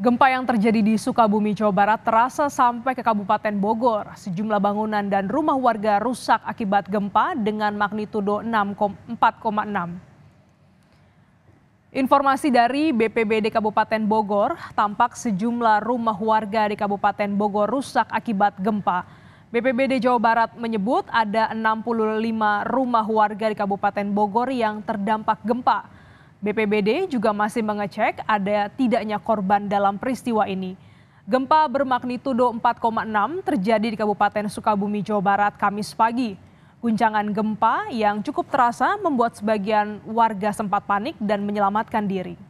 Gempa yang terjadi di Sukabumi, Jawa Barat terasa sampai ke Kabupaten Bogor. Sejumlah bangunan dan rumah warga rusak akibat gempa dengan magnitudo 6,4,6. Informasi dari BPBD Kabupaten Bogor, tampak sejumlah rumah warga di Kabupaten Bogor rusak akibat gempa. BPBD Jawa Barat menyebut ada 65 rumah warga di Kabupaten Bogor yang terdampak gempa. BPBD juga masih mengecek ada tidaknya korban dalam peristiwa ini. Gempa bermagnitudo 4,6 terjadi di Kabupaten Sukabumi, Jawa Barat, Kamis pagi. Guncangan gempa yang cukup terasa membuat sebagian warga sempat panik dan menyelamatkan diri.